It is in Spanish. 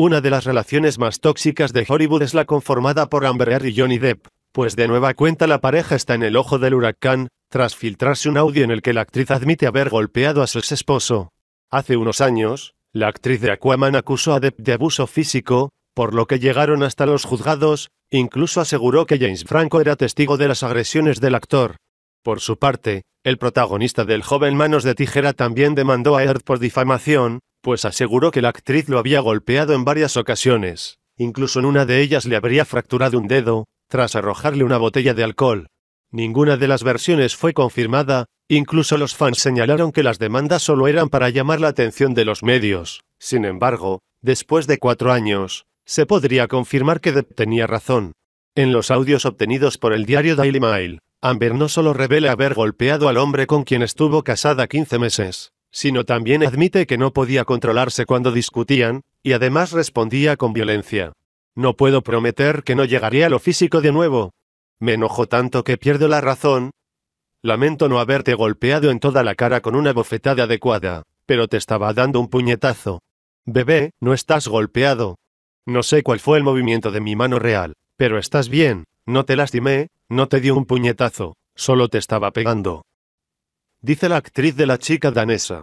Una de las relaciones más tóxicas de Hollywood es la conformada por Amber Heard y Johnny Depp, pues de nueva cuenta la pareja está en el ojo del huracán, tras filtrarse un audio en el que la actriz admite haber golpeado a su ex esposo. Hace unos años, la actriz de Aquaman acusó a Depp de abuso físico, por lo que llegaron hasta los juzgados, incluso aseguró que James Franco era testigo de las agresiones del actor. Por su parte, el protagonista del joven Manos de Tijera también demandó a Heard por difamación, pues aseguró que la actriz lo había golpeado en varias ocasiones. Incluso en una de ellas le habría fracturado un dedo, tras arrojarle una botella de alcohol. Ninguna de las versiones fue confirmada, incluso los fans señalaron que las demandas solo eran para llamar la atención de los medios. Sin embargo, después de cuatro años, se podría confirmar que Depp tenía razón. En los audios obtenidos por el diario Daily Mail, Amber no solo revela haber golpeado al hombre con quien estuvo casada 15 meses, sino también admite que no podía controlarse cuando discutían, y además respondía con violencia. No puedo prometer que no llegaría a lo físico de nuevo. Me enojo tanto que pierdo la razón. Lamento no haberte golpeado en toda la cara con una bofetada adecuada, pero te estaba dando un puñetazo. Bebé, no estás golpeado. No sé cuál fue el movimiento de mi mano real, pero estás bien, no te lastimé, no te di un puñetazo, solo te estaba pegando dice la actriz de la chica danesa.